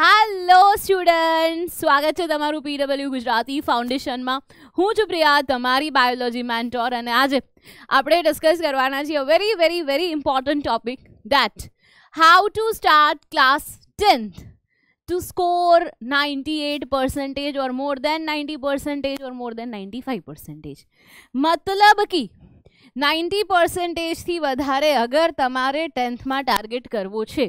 hello student સ્વાગત છે તમારું પીડબલ્યુ ગુજરાતી ફાઉન્ડેશનમાં હું છું પ્રિયા તમારી બાયોલોજી મેન્ટોર અને આજે આપણે ડિસ્કસ કરવાના છીએ very very very important topic that how to start class tenth to score ninety eight percentage or more than ninety percentage or more than ninety five percentage મતલબ કે નાઇન્ટી પર્સન્ટેજથી વધારે અગર તમારે ટેન્થમાં ટાર્ગેટ કરવો છે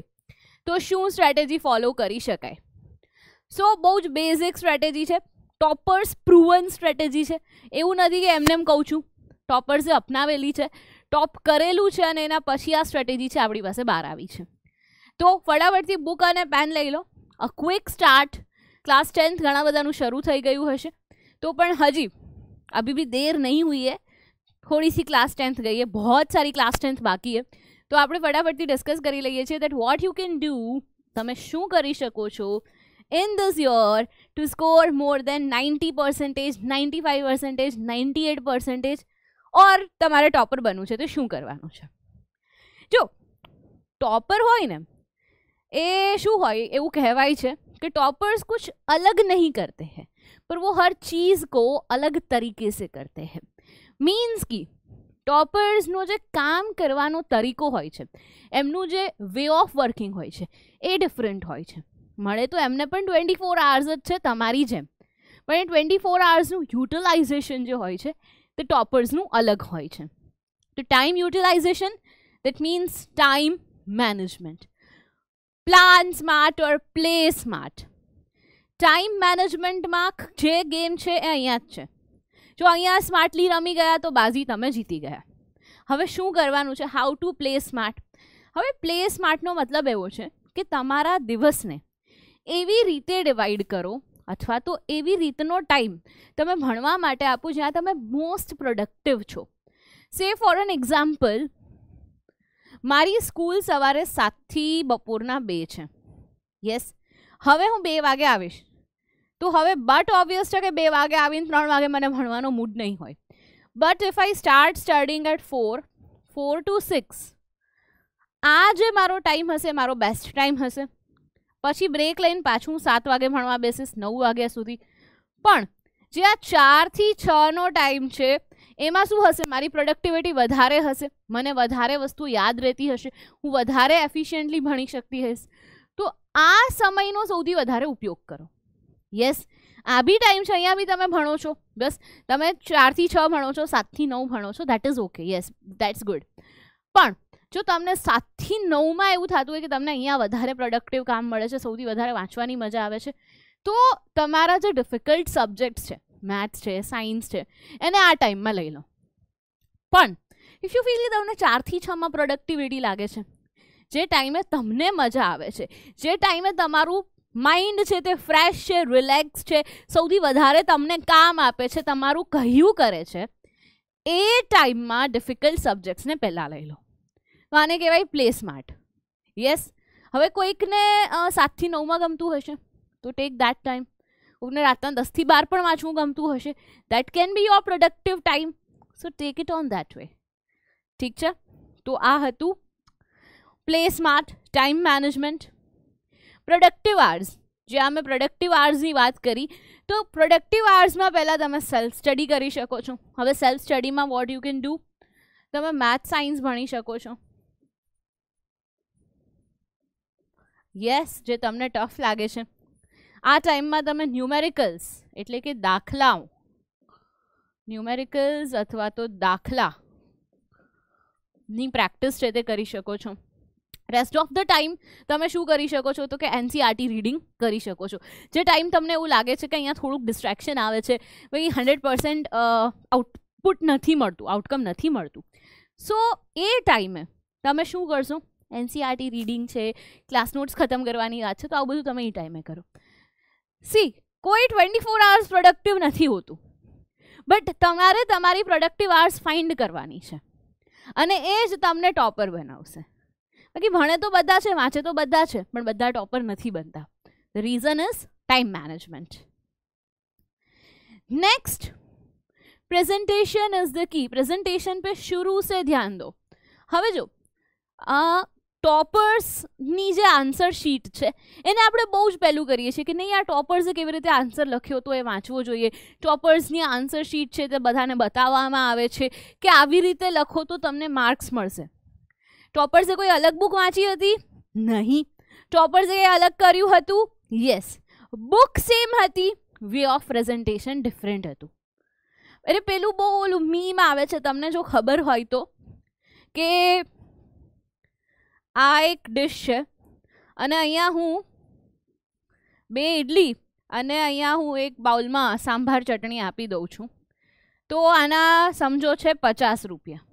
તો શું સ્ટ્રેટેજી ફોલો કરી શકાય સો બહુ જ બેઝિક સ્ટ્રેટેજી છે ટોપર્સ પ્રુવન સ્ટ્રેટેજી છે એવું નથી કે એમને એમ કહું છું ટોપર્સે અપનાવેલી છે ટોપ કરેલું છે અને એના પછી આ સ્ટ્રેટેજી છે આપણી પાસે બહાર આવી છે તો ફટાફટથી બુક અને પેન લઈ લો a quick start class tenth ઘણા બધાનું શરૂ થઈ ગયું હશે તો પણ હજી અભી બી દેર નહીં હોઈએ है थोड़ी सी क्लास टेंथ गई है बहुत सारी क्लास टेंथ बाकी तो आप फटाफट की डिस्कस कर लीए थे that what you can do तब शू कर सको in this your to score more than ninety percentage ninety five percentage ninety eight percentage और तेरे टॉपर बनू तो शू करवा जो टॉपर हो शू हो कहवाये कि टॉपर्स कुछ अलग नहीं करते हैं पर वो हर चीज़ को अलग तरीके से करते हैं मीन्स की ટોપર્સનો જે કામ કરવાનો તરીકો હોય છે એમનું જે વે ઓફ વર્કિંગ હોય છે એ ડિફરન્ટ હોય છે મળે તો એમને પણ ટ્વેન્ટી ફોર આવર્સ જ છે તમારી જેમ પણ એ ટ્વેન્ટી ફોર આવર્સનું યુટિલાઇઝેશન જે હોય છે તે ટોપર્સનું અલગ હોય છે તો time utilization that means time management plan smart or play smart time મેનેજમેન્ટમાં જે ગેમ છે એ અહીંયા જ છે જો અહીંયા સ્માર્ટલી રમી ગયા તો બાજી તમે જીતી ગયા હવે શું કરવાનું છે હાઉ ટુ પ્લે સ્માર્ટ હવે પ્લે સ્માર્ટનો મતલબ એવો છે કે તમારા દિવસને એવી રીતે ડિવાઈડ કરો અથવા તો એવી રીતનો ટાઈમ તમે ભણવા માટે આપો જ્યાં તમે મોસ્ટ પ્રોડક્ટિવ છો સે ફોર એન એક્ઝામ્પલ મારી સ્કૂલ સવારે સાતથી બપોરના બે છે યસ હવે હું બે વાગે આવીશ તો હવે બટ ઓબ્વિયસ છે કે બે વાગે આવીને ત્રણ વાગે મને ભણવાનો મૂડ નહીં હોય but if I start studying at four four to six આ જે મારો ટાઈમ હશે મારો બેસ્ટ ટાઈમ હશે પછી બ્રેક લઈને પાછું સાત વાગે ભણવા બેસીશ નવ વાગ્યા સુધી પણ જે આ ચારથી છનો ટાઈમ છે એમાં શું હશે મારી પ્રોડક્ટિવિટી વધારે હશે મને વધારે વસ્તુ યાદ રહેતી હશે હું વધારે એફિશિયન્ટલી ભણી શકતી હશ તો આ સમયનો સૌથી વધારે ઉપયોગ કરો યસ આ બી ટાઈમ છે અહીંયા બી તમે ભણો છો બસ તમે ચારથી છ ભણો છો સાતથી નવ ભણો છો that is okay yes that's good પણ જો તમને સાતથી નવમાં એવું થતું હોય કે તમને અહીંયા વધારે પ્રોડક્ટિવ કામ મળે છે સૌથી વધારે વાંચવાની મજા આવે છે તો તમારા જે ડિફિકલ્ટ સબ્જેક્ટ્સ છે મેથ્સ છે સાયન્સ છે એને આ ટાઈમમાં લઈ લો પણ ઇફ યુ ફીલ કે તમને ચારથી છમાં પ્રોડક્ટિવિટી લાગે છે જે ટાઈમે તમને મજા આવે છે જે ટાઈમે તમારું માઇન્ડ છે તે ફ્રેશ છે રિલેક્સ છે સૌથી વધારે તમને કામ આપે છે તમારું કહ્યું કરે છે એ ટાઈમમાં ડિફિકલ્ટ સબ્જેક્ટ્સને પહેલાં લઈ લો તો આને કહેવાય પ્લે સ્માર્ટ યસ હવે કોઈકને સાતથી નવમાં ગમતું હશે તો ટેક દેટ ટાઈમ કોઈને રાતના દસથી બાર પણ વાંચવું ગમતું હશે that can be your productive time so take it on that way ઠીક છે તો આ હતું play smart time management productive hours જે અમે પ્રોડક્ટિવ આર્સની વાત કરી તો પ્રોડક્ટિવ આર્સમાં પહેલાં તમે સેલ્ફ સ્ટડી કરી શકો છો હવે સેલ્ફ સ્ટડીમાં વોટ યુ કેન ડુ તમે મેથ સાયન્સ ભણી શકો છો યસ જે તમને ટફ લાગે છે આ ટાઈમમાં તમે ન્યુમેરિકલ્સ એટલે કે દાખલાઓ ન્યુમેરિકલ્સ અથવા તો દાખલાની પ્રેક્ટિસ છે તે કરી શકો છો રેસ્ટ ઓફ ધ ટાઈમ તમે શું કરી શકો છો તો કે એનસીઆરટી રીડિંગ e કરી શકો છો જે ટાઈમ તમને એવું લાગે છે કે અહીંયા થોડુંક ડિસ્ટ્રેક્શન આવે છે ભાઈ હંડ્રેડ પર્સન્ટ આઉટપુટ નથી મળતું આઉટકમ નથી મળતું સો એ ટાઈમે તમે શું કરશો એનસીઆરટી રીડિંગ e છે ક્લાસ નોટ્સ ખતમ કરવાની વાત છે તો આવું બધું તમે એ ટાઈમે કરો સી કોઈ ટ્વેન્ટી ફોર આવર્સ પ્રોડક્ટિવ નથી હોતું બટ તમારે તમારી પ્રોડક્ટિવ આવર્સ ફાઇન્ડ કરવાની છે અને એ જ તમને ટોપર બનાવશે બાકી ભણે તો બધા છે વાંચે તો બધા છે પણ બધા ટોપર નથી બનતા the reason is time management next presentation is the key presentation પર શરૂ સે ધ્યાન દો હવે જો ટોપર્સની જે આન્સર શીટ છે એને આપણે બહુ જ પહેલું કરીએ છીએ કે નહીં આ ટોપર્સે કેવી રીતે આન્સર લખ્યો તો એ વાંચવો જોઈએ ટોપર્સની આન્સર શીટ છે તે બધાને બતાવવામાં આવે છે કે આવી રીતે લખો તો તમને માર્ક્સ મળશે ટોપર્સે કોઈ અલગ બુક વાંચી હતી નહીં ટોપર્સે કંઈ અલગ કર્યું હતું યસ બુક સેમ હતી વે ઓફ પ્રેઝન્ટેશન ડિફરન્ટ હતું એટલે પેલું બહુ ઓલું મીમ આવે છે તમને જો ખબર હોય તો કે આ એક ડિશ છે અને અહીંયા હું બે ઇડલી અને અહીંયા હું એક બાઉલમાં સાંભાર ચટણી આપી દઉં છું તો આના સમજો છે પચાસ રૂપિયા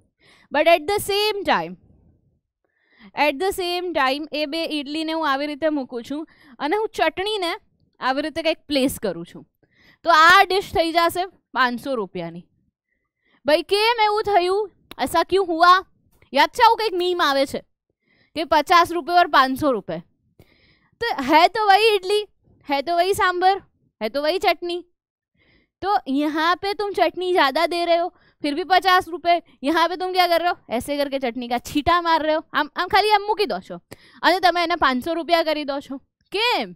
but at the same time at the same time એ બે ઇડલીને હું આવી રીતે મૂકું છું અને હું ચટણીને આવી રીતે કંઈક પ્લેસ કરું છું તો આ ડિશ થઈ જશે પાંચસો રૂપિયાની ભાઈ કેમ એવું થયું એસા ક્યું હુઆ યાદ છે આવું કંઈક મીમ આવે છે કે પચાસ રૂપિયા ઓર પાંચસો રૂપિયા તો હે તો વહી ઇડલી હે તો વહી સાંભર હે તો વહી ચટણી તો यहाँ પે तुम चटनी ज़्यादा દે રહે હો फिर भी पचास रुपये यहाँ पे तुम क्या कर रहे हो એસે કરકે ચટણી કા છીટા માર રહ્યો આમ આમ ખાલી આમ મૂકી દો છો અને તમે એને પાંચસો રૂપિયા કરી દો છો કેમ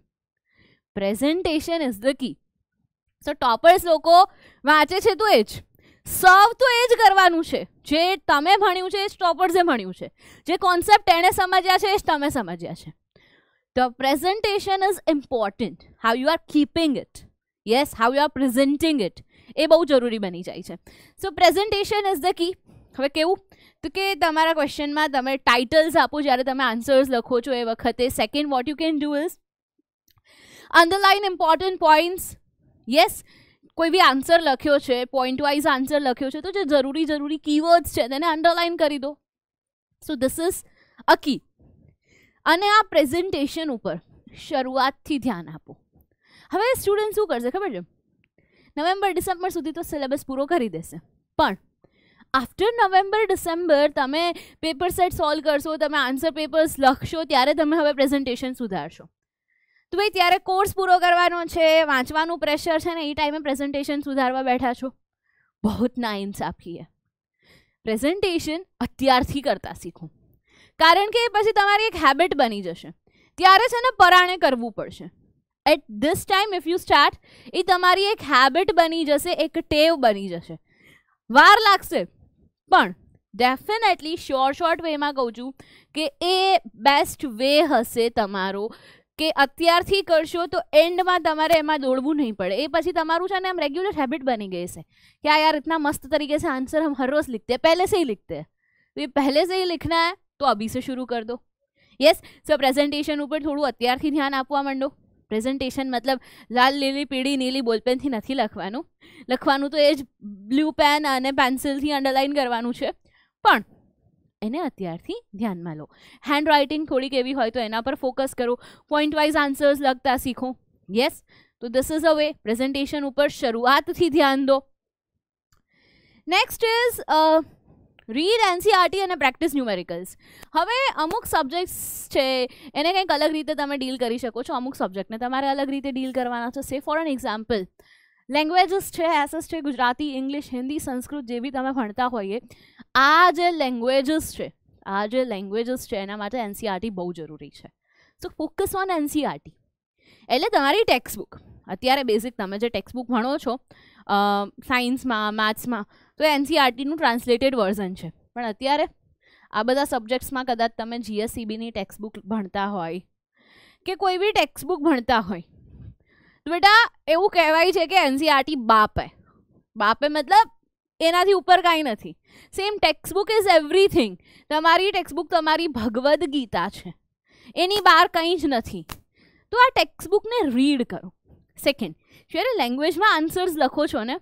presentation is the key so toppers લોકો વાંચે છે તું એ જ સર્વ તો એ જ કરવાનું છે જે તમે ભણ્યું છે એ જ ટોપર્સે ભણ્યું છે જે કોન્સેપ્ટ એણે સમજ્યા છે એ જ તમે સમજ્યા છે the presentation is important how you are keeping it yes how you are presenting it એ બહુ જરૂરી બની જાય છે so presentation is the key હવે કેવું તો કે તમારા ક્વેશ્ચનમાં તમે ટાઇટલ્સ આપો જ્યારે તમે આન્સર્સ લખો છો એ વખતે second what you can do is underline important points yes કોઈ બી આન્સર લખ્યો છે પોઈન્ટ વાઇઝ આન્સર લખ્યો છે તો જે જરૂરી જરૂરી કીવર્ડ્સ છે તેને અંડરલાઇન કરી દો સો ધીસ ઇઝ અ કી અને આ પ્રેઝન્ટેશન ઉપર શરૂઆતથી ધ્યાન આપો હવે સ્ટુડન્ટ શું કરશે ખબર છે નવેમ્બર ડિસેમ્બર સુધી તો સિલેબસ પૂરો કરી દેશે પણ આફ્ટર નવેમ્બર ડિસેમ્બર તમે પેપર સેટ સોલ્વ કરશો તમે આન્સર પેપર્સ લખશો ત્યારે તમે હવે પ્રેઝન્ટેશન સુધારશો તો ભાઈ ત્યારે કોર્સ પૂરો કરવાનો છે વાંચવાનું પ્રેશર છે ને એ ટાઈમે પ્રેઝન્ટેશન સુધારવા બેઠા છો બહુ ના ઇન્સાફી હે પ્રેઝન્ટેશન અત્યારથી કરતા શીખો કારણ કે પછી તમારી એક હેબિટ બની જશે ત્યારે છે ને પરાણે કરવું પડશે at this time if you start ई तमारी एक हैबिट बनी जैसे एक टेव बनी जैसे वार लगते डेफिनेटली शोर्ट शोर्ट वे में कहू चुँ कि ए बेस्ट वे हसे तमो कि अत्यार करशो तो एंड में तेरे एम दौड़व नहीं पड़े ए पीछे तरू है आम रेग्युलर हैबिट बनी गई है क्या यार इतना मस्त तरीके से आंसर हम हर रोज लिखते हैं पहले से ही लिखते हैं तो ये पहले से ही लिखना है तो अभी से शुरू कर दो यस सो प्रेजेंटेशन पर थोड़ू अत्यार ध्यान आप मंडो પ્રેઝન્ટેશન મતલબ લાલ લીલી પીળી નીલી બોલપેનથી નથી લખવાનું લખવાનું તો એ જ બ્લુ પેન અને પેન્સિલથી અંડરલાઇન કરવાનું છે પણ એને અત્યારથી ધ્યાનમાં લો હેન્ડ રાઇટિંગ થોડીક એવી હોય તો એના પર ફોકસ કરો પોઈન્ટ વાઇઝ આન્સર્સ લખતા શીખો યસ તો this is a way presentation ઉપર શરૂઆતથી ધ્યાન દો next is read NCERT e અને પ્રેક્ટિસ ન્યુમેરિકલ્સ હવે અમુક સબ્જેક્ટ્સ છે એને કંઈક અલગ રીતે તમે ડીલ કરી શકો છો અમુક સબ્જેક્ટને તમારે અલગ રીતે ડીલ કરવાના છે say for an example languages છે એસેસ છે ગુજરાતી ઇંગ્લિશ હિન્દી સંસ્કૃત જેવી તમે ભણતા હોઈએ આ જે લેંગ્વેજીસ છે આ જે લેંગ્વેજીસ છે એના માટે એનસીઆરટી e બહુ જરૂરી છે સો ફોકસ ઓન એનસીઆરટી એટલે તમારી ટેક્સ્ટ બુક અત્યારે બેઝિક તમે જે ટેક્સ્ટ બુક ભણો છો સાયન્સમાં મેથ્સમાં તો એનસીઆરટીનું ટ્રાન્સલેટેડ વર્ઝન છે પણ અત્યારે આ બધા સબ્જેક્ટ્સમાં કદાચ તમે જીએસસીબીની બુક ભણતા હોય કે કોઈ બી ટેક્સ્ટ બુક ભણતા હોય તો બેટા એવું કહેવાય છે કે એનસીઆરટી e બાપે બાપે મતલબ એનાથી ઉપર કાંઈ નથી સેમ ટેક્સ્ટબુક ઇઝ એવરીથિંગ તમારી ટેક્સ્ટ બુક તમારી ભગવદ્ ગીતા છે એની બહાર કંઈ જ નથી તો આ ટેક્સ્ટ બુકને રીડ કરો સેકન્ડ જ્યારે લેંગ્વેજમાં આન્સર્સ લખો છો ને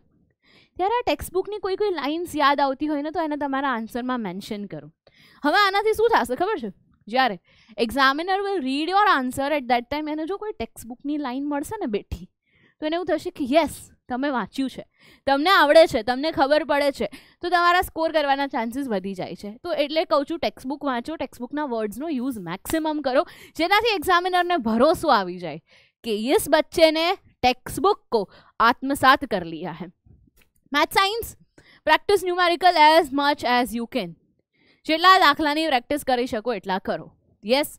ત્યારે આ ટેક્સ્ટબુકની કોઈ કોઈ લાઇન્સ યાદ આવતી હોય ને તો એને તમારા આન્સરમાં મેન્શન કરો હવે આનાથી શું થશે ખબર છે જ્યારે examiner will read your answer at that time એને જો કોઈ ટેક્સ્ટબુકની લાઇન મળશે ને બેઠી તો એને એવું થશે કે યસ તમે વાંચ્યું છે તમને આવડે છે તમને ખબર પડે છે તો તમારા સ્કોર કરવાના ચાન્સીસ વધી જાય છે તો એટલે કહું છું ટેક્સ્ટબુક વાંચો ટેક્સ્ટબુકના વર્ડ્સનો યુઝ મેક્સિમમ કરો જેનાથી એક્ઝામિનરને ભરોસો આવી જાય કે યસ બચ્ચેને ટેક્સ્ટબુક કો આત્મસાત કર લિયા હૈ math science practice numerical as much as you can જેટલા દાખલાની પ્રેક્ટિસ કરી શકો એટલા કરો યસ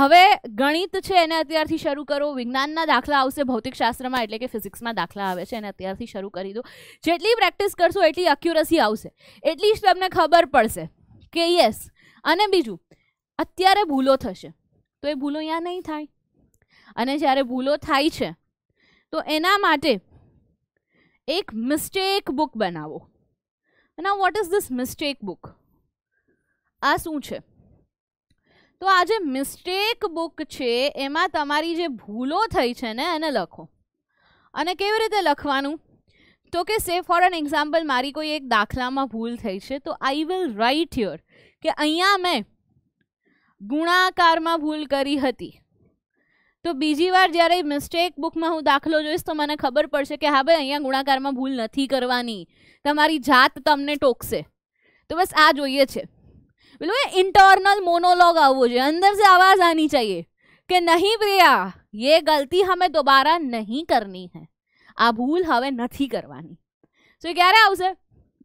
હવે ગણિત છે એને અત્યારથી શરૂ કરો વિજ્ઞાનના દાખલા આવશે ભૌતિકશાસ્ત્રમાં એટલે કે ફિઝિક્સમાં દાખલા આવે છે એને અત્યારથી શરૂ કરી દો જેટલી પ્રેક્ટિસ કરશો એટલી અક્યુરસી આવશે એટલી જ તમને ખબર પડશે કે યસ અને બીજું અત્યારે ભૂલો થશે તો એ ભૂલો અહીંયા નહીં થાય અને જ્યારે ભૂલો થાય છે તો એના માટે એક મિસ્ટેક બુક બનાવો ના what is this mistake book આ શું છે તો આ જે મિસ્ટેક બુક છે એમાં તમારી જે ભૂલો થઈ છે ને એને લખો અને કેવી રીતે લખવાનું તો કે સે ફોર એન એક્ઝામ્પલ મારી કોઈ એક દાખલામાં ભૂલ થઈ છે તો આઈ વિલ રાઇટ હિયર કે અહીંયા મેં ગુણાકારમાં ભૂલ કરી હતી તો બીજી વાર જ્યારે મિસ્ટેક બુકમાં હું દાખલો જોઈશ તો મને ખબર પડશે કે હા ભાઈ અહીંયા ગુણાકારમાં ભૂલ નથી કરવાની તમારી જાત તમને ટોકશે તો બસ આ જોઈએ છે પેલું એ ઇન્ટરનલ મોનોલોગ આવવો જોઈએ અંદર સે આવાજ આની ચાહીએ કે નહીં પ્રિયા ये गलती हमें दोबारा नहीं करनी है आ भूल हमें नहीं करवानी सो so, क्यारे આવશે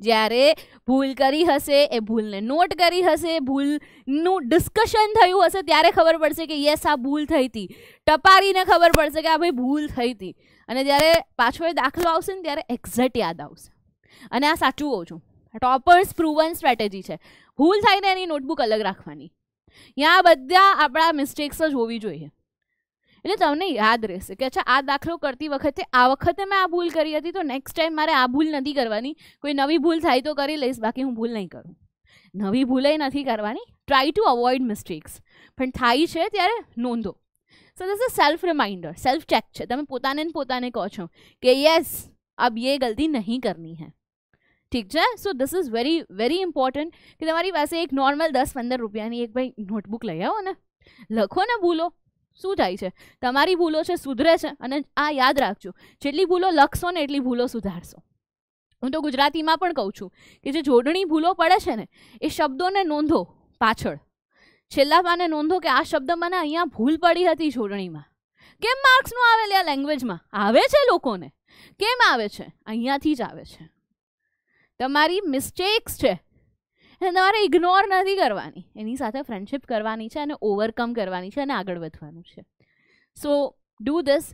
જ્યારે ભૂલ કરી હશે એ ભૂલને નોટ કરી હશે ભૂલનું ડિસ્કશન થયું હશે ત્યારે ખબર પડશે કે યસ આ ભૂલ થઈ હતી ટપારીને ખબર પડશે કે આ ભાઈ ભૂલ થઈ હતી અને જ્યારે પાછો એ દાખલો આવશે ને ત્યારે એક્ઝેક્ટ યાદ આવશે અને આ સાચું કહું છું ટોપર્સ પ્રુવન સ્ટ્રેટેજી છે ભૂલ થાય ને એની નોટબુક અલગ રાખવાની ત્યાં બધા આપણા મિસ્ટેક્સ જ હોવી જોઈએ એટલે તમને યાદ રહેશે કે અચ્છા આ દાખલો કરતી વખતે આ વખતે મેં આ ભૂલ કરી હતી તો નેક્સ્ટ ટાઈમ મારે આ ભૂલ નથી કરવાની કોઈ નવી ભૂલ થાય તો કરી લઈશ બાકી હું ભૂલ નહીં કરું નવી ભૂલે નથી કરવાની ટ્રાય ટુ અવોઇડ મિસ્ટેક્સ પણ થાય છે ત્યારે નોંધો so this a self reminder self check છે તમે પોતાને ને પોતાને કહો છો કે યસ અબ યે ગલતી નહીં કરની હે ઠીક છે so this is very very important કે તમારી પાસે એક નોર્મલ દસ પંદર રૂપિયાની એક ભાઈ નોટબુક લઈ આવો ને લખો ને ભૂલો શું થાય છે તમારી ભૂલો છે સુધરે છે અને આ યાદ રાખજો જેટલી ભૂલો લખશો ને એટલી ભૂલો સુધારશો હું તો ગુજરાતીમાં પણ કહું છું કે જે જોડણી ભૂલો પડે છે ને એ શબ્દોને નોંધો પાછળ છેલ્લા પાને નોંધો કે આ શબ્દ મને અહીંયા ભૂલ પડી હતી જોડણીમાં કેમ માર્ક્સનું આવેલી આ લેંગ્વેજમાં આવે છે લોકોને કેમ આવે છે અહીંયાથી જ આવે છે તમારી મિસ્ટેક્સ છે અને તમારે ઇગ્નોર નથી કરવાની એની સાથે ફ્રેન્ડશિપ કરવાની છે અને ઓવરકમ કરવાની છે અને આગળ વધવાનું છે સો ડુ ધીસ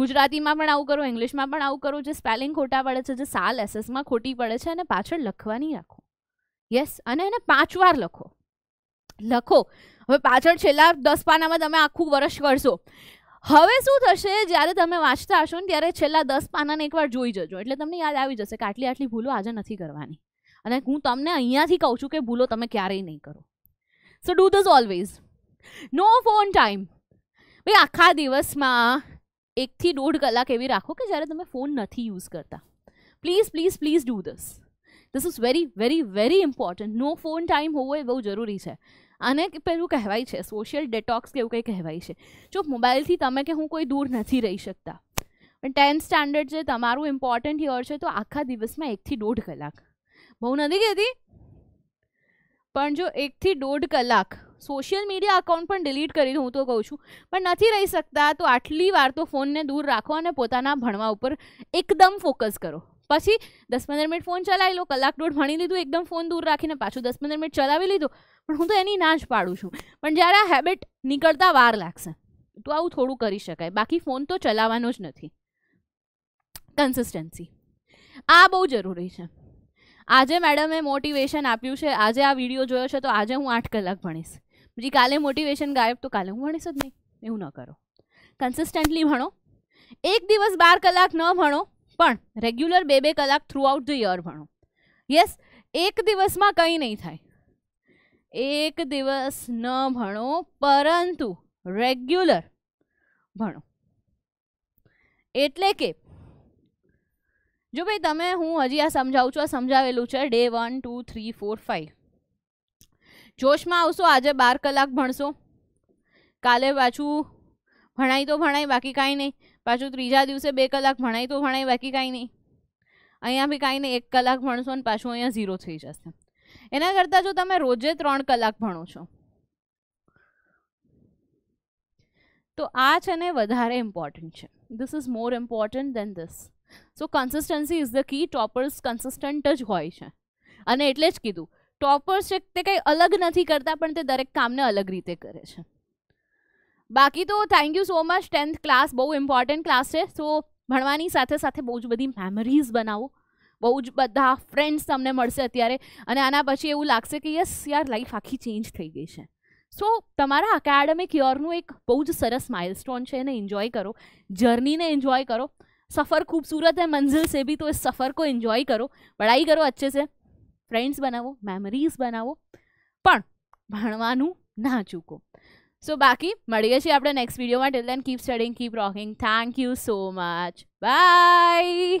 ગુજરાતીમાં પણ આવું કરો ઇંગ્લિશમાં પણ આવું કરો જે સ્પેલિંગ ખોટા પડે છે જે સાલ એસએસમાં ખોટી પડે છે અને પાછળ લખવાની રાખો યસ અને એને પાંચ વાર લખો લખો હવે પાછળ છેલ્લા દસ પાનામાં તમે આખું વર્ષ કરશો હવે શું થશે જ્યારે તમે વાંચતા હશો ને ત્યારે છેલ્લા દસ પાનાને એકવાર જોઈ જજો એટલે તમને યાદ આવી જશે કે આટલી આટલી ભૂલો આજે નથી કરવાની અને હું તમને અહીંયાથી કહું છું કે ભૂલો તમે ક્યારેય નહીં કરો so do this always no phone time ભાઈ આખા દિવસમાં એકથી દોઢ કલાક એવી રાખો કે જ્યારે તમે ફોન નથી યુઝ કરતા please please please do this this is very very very important no phone time હોવો એ બહુ જરૂરી છે આને પેલું કહેવાય છે સોશિયલ ડેટોક્સ કે એવું કંઈ કહેવાય છે જો મોબાઈલથી તમે કે હું કોઈ દૂર નથી રહી શકતા પણ ટેન્થ સ્ટાન્ડર્ડ છે તમારું ઇમ્પોર્ટન્ટ યર છે તો આખા દિવસમાં એકથી દોઢ કલાક બહુ નથી કહેતી પણ જો એકથી દોઢ કલાક સોશિયલ મીડિયા અકાઉન્ટ પણ ડિલીટ કરી દઉં હું તો કહું છું પણ નથી રહી શકતા તો આટલી વાર તો ફોનને દૂર રાખો અને પોતાના ભણવા ઉપર એકદમ ફોકસ કરો પછી દસ પંદર મિનિટ ફોન ચલાવી લો કલાક દોઢ ભણી લીધું એકદમ ફોન દૂર રાખીને પાછું દસ પંદર મિનિટ ચલાવી લીધો પણ હું તો એની ના જ પાડું છું પણ જ્યારે આ હેબિટ નીકળતા વાર લાગશે તો આવું થોડું કરી શકાય બાકી ફોન તો ચલાવવાનો જ નથી કન્સિસ્ટન્સી આ બહુ જરૂરી છે આજે મેડમે મોટિવેશન આપ્યું છે આજે આ વિડીયો જોયો છે તો આજે હું આઠ કલાક ભણીશ પછી કાલે મોટિવેશન ગાયબ તો કાલે હું ભણીશ જ નહીં એવું ન કરો કન્સિસ્ટન્ટલી ભણો એક દિવસ બાર કલાક ન ભણો પણ રેગ્યુલર બે બે કલાક થ્રુઆઉટ ધ યર ભણો યસ એક દિવસમાં કંઈ નહીં થાય એક દિવસ ન ભણો પરંતુ રેગ્યુલર ભણો એટલે કે જો ભાઈ તમે હું હજી આ સમજાવું છું આ સમજાવેલું છે day one two three four five જોશમાં આવશો આજે બાર કલાક ભણશો કાલે પાછું ભણાય તો ભણાય બાકી કાંઈ નહીં પાછું ત્રીજા દિવસે બે કલાક ભણાય તો ભણાય બાકી કાંઈ નહીં અહીંયા બી કાંઈ નહીં એક કલાક ભણશો અને પાછું અહીંયા ઝીરો થઈ જશે એના કરતાં જો તમે રોજે ત્રણ કલાક ભણો છો તો આ છે ને વધારે ઇમ્પોર્ટન્ટ છે this is more important than this so consistency is the key toppers consistent જ હોય છે અને એટલે જ કીધું ટોપર્સ છે તે કંઈ અલગ નથી કરતા પણ તે દરેક કામને અલગ રીતે કરે છે બાકી તો thank you so much tenth class બહુ ઇમ્પોર્ટન્ટ ક્લાસ છે સો ભણવાની સાથે સાથે બહુ જ બધી મેમરીઝ બનાવો બહુ જ બધા ફ્રેન્ડ્સ તમને મળશે અત્યારે અને આના પછી એવું લાગશે કે યસ યાર લાઈફ આખી ચેન્જ થઈ ગઈ છે સો તમારા એકેડમિક યરનું એક બહુ જ સરસ માઇલસ્ટોન છે એને એન્જોય કરો જર્નીને એન્જોય કરો सफ़र खूबसूरत है मंजिल से भी तो इस सफ़र को इन्जॉय करो पढ़ाई करो अच्छे से ફ્રેન્ડ્સ બનાવો મેમરીઝ બનાવો પણ ભણવાનું ના ચૂકો સો બાકી મળીએ છીએ આપણે નેક્સ્ટ વિડીયોમાં till then keep studying keep rocking thank you so much by